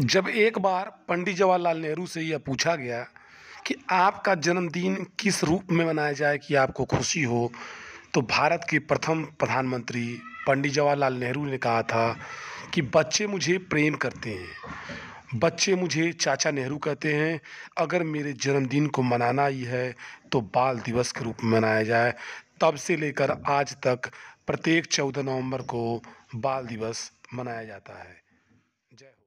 जब एक बार पंडित जवाहरलाल नेहरू से यह पूछा गया कि आपका जन्मदिन किस रूप में मनाया जाए कि आपको खुशी हो तो भारत के प्रथम प्रधानमंत्री पंडित जवाहरलाल नेहरू ने कहा था कि बच्चे मुझे प्रेम करते हैं बच्चे मुझे चाचा नेहरू कहते हैं अगर मेरे जन्मदिन को मनाना ही है तो बाल दिवस के रूप में मनाया जाए तब से लेकर आज तक प्रत्येक चौदह नवंबर को बाल दिवस मनाया जाता है जय